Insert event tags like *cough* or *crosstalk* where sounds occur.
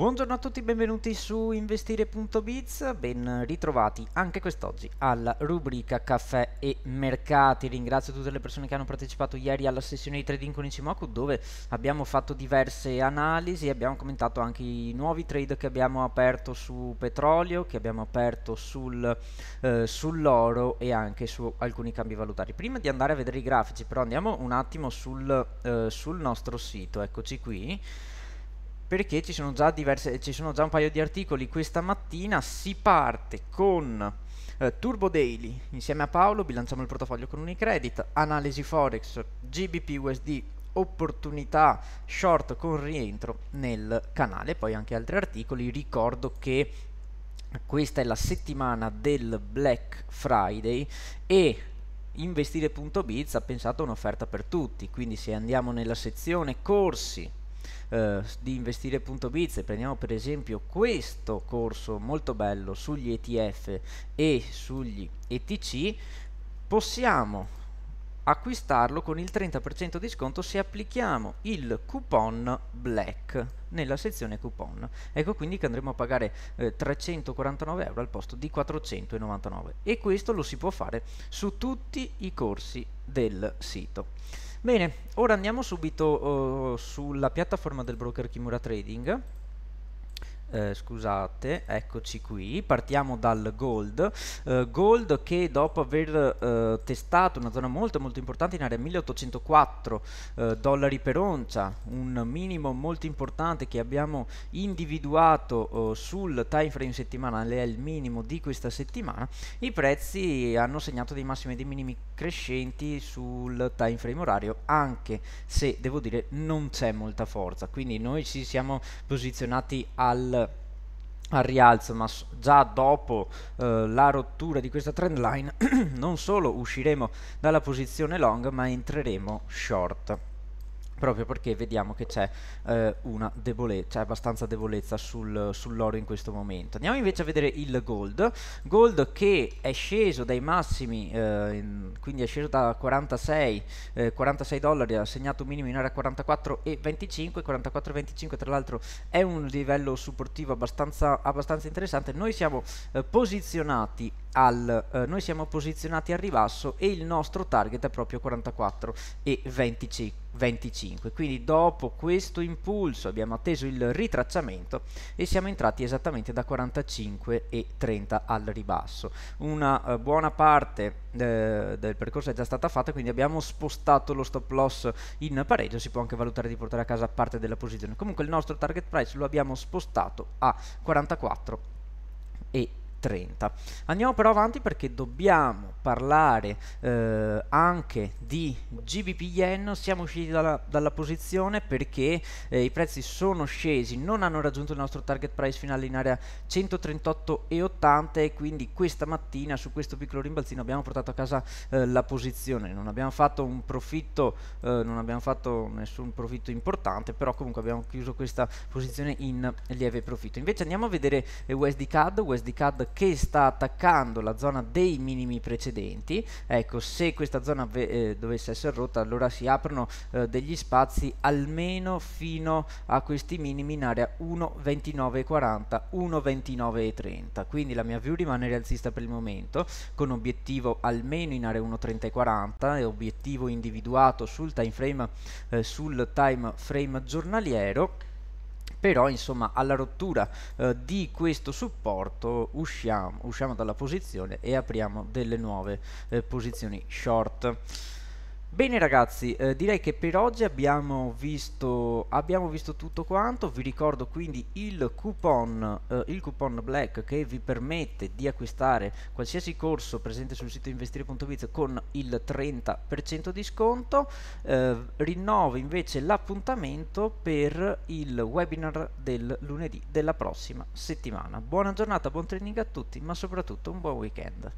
Buongiorno a tutti, benvenuti su investire.biz, ben ritrovati anche quest'oggi alla rubrica caffè e mercati. Ringrazio tutte le persone che hanno partecipato ieri alla sessione di trading con Ichimoku dove abbiamo fatto diverse analisi e abbiamo commentato anche i nuovi trade che abbiamo aperto su petrolio, che abbiamo aperto sul, eh, sull'oro e anche su alcuni cambi valutari. Prima di andare a vedere i grafici però andiamo un attimo sul, eh, sul nostro sito, eccoci qui perché ci sono, diverse, ci sono già, un paio di articoli questa mattina, si parte con eh, Turbo Daily, insieme a Paolo bilanciamo il portafoglio con Unicredit, analisi Forex, GBP USD, opportunità short con rientro nel canale, poi anche altri articoli, ricordo che questa è la settimana del Black Friday e investire.biz ha pensato a un'offerta per tutti, quindi se andiamo nella sezione corsi eh, di investire.biz e prendiamo per esempio questo corso molto bello sugli ETF e sugli ETC, possiamo acquistarlo con il 30% di sconto se applichiamo il coupon black nella sezione coupon ecco quindi che andremo a pagare eh, 349 euro al posto di 499 e questo lo si può fare su tutti i corsi del sito Bene, ora andiamo subito uh, sulla piattaforma del broker Kimura Trading eh, scusate, eccoci qui, partiamo dal gold, eh, gold che dopo aver eh, testato una zona molto molto importante in area 1804 eh, dollari per oncia, un minimo molto importante che abbiamo individuato eh, sul time frame settimanale, è il minimo di questa settimana, i prezzi hanno segnato dei massimi e dei minimi crescenti sul time frame orario, anche se devo dire non c'è molta forza, quindi noi ci siamo posizionati al al rialzo, ma già dopo eh, la rottura di questa trend line *clears throat* non solo usciremo dalla posizione long, ma entreremo short proprio perché vediamo che c'è eh, una debolezza, abbastanza debolezza sul, sull'oro in questo momento. Andiamo invece a vedere il gold, gold che è sceso dai massimi, eh, in, quindi è sceso da 46, eh, 46 dollari, ha segnato un minimo in area 44,25, 44,25 tra l'altro è un livello supportivo abbastanza, abbastanza interessante, noi siamo eh, posizionati al, eh, noi siamo posizionati al ribasso e il nostro target è proprio 44 e 25 quindi dopo questo impulso abbiamo atteso il ritracciamento e siamo entrati esattamente da 45 e 30 al ribasso una eh, buona parte eh, del percorso è già stata fatta quindi abbiamo spostato lo stop loss in pareggio si può anche valutare di portare a casa parte della posizione comunque il nostro target price lo abbiamo spostato a 44 e 30. Andiamo però avanti perché dobbiamo parlare eh, anche di GBP Yen, siamo usciti dalla, dalla posizione perché eh, i prezzi sono scesi, non hanno raggiunto il nostro target price finale in area 138,80 e quindi questa mattina su questo piccolo rimbalzino abbiamo portato a casa eh, la posizione, non abbiamo fatto un profitto, eh, non abbiamo fatto nessun profitto importante, però comunque abbiamo chiuso questa posizione in lieve profitto. Invece andiamo a vedere eh, USD CAD, USD CAD che sta attaccando la zona dei minimi precedenti ecco se questa zona eh, dovesse essere rotta allora si aprono eh, degli spazi almeno fino a questi minimi in area 1.29.40 1.29.30 quindi la mia view rimane rialzista per il momento con obiettivo almeno in area 1.30.40 e obiettivo individuato sul time frame eh, sul time frame giornaliero però insomma alla rottura eh, di questo supporto usciamo, usciamo, dalla posizione e apriamo delle nuove eh, posizioni short Bene ragazzi, eh, direi che per oggi abbiamo visto, abbiamo visto, tutto quanto, vi ricordo quindi il coupon, eh, il coupon black che vi permette di acquistare qualsiasi corso presente sul sito investire.biz con il 30% di sconto, eh, rinnovo invece l'appuntamento per il webinar del lunedì della prossima settimana. Buona giornata, buon training a tutti, ma soprattutto un buon weekend.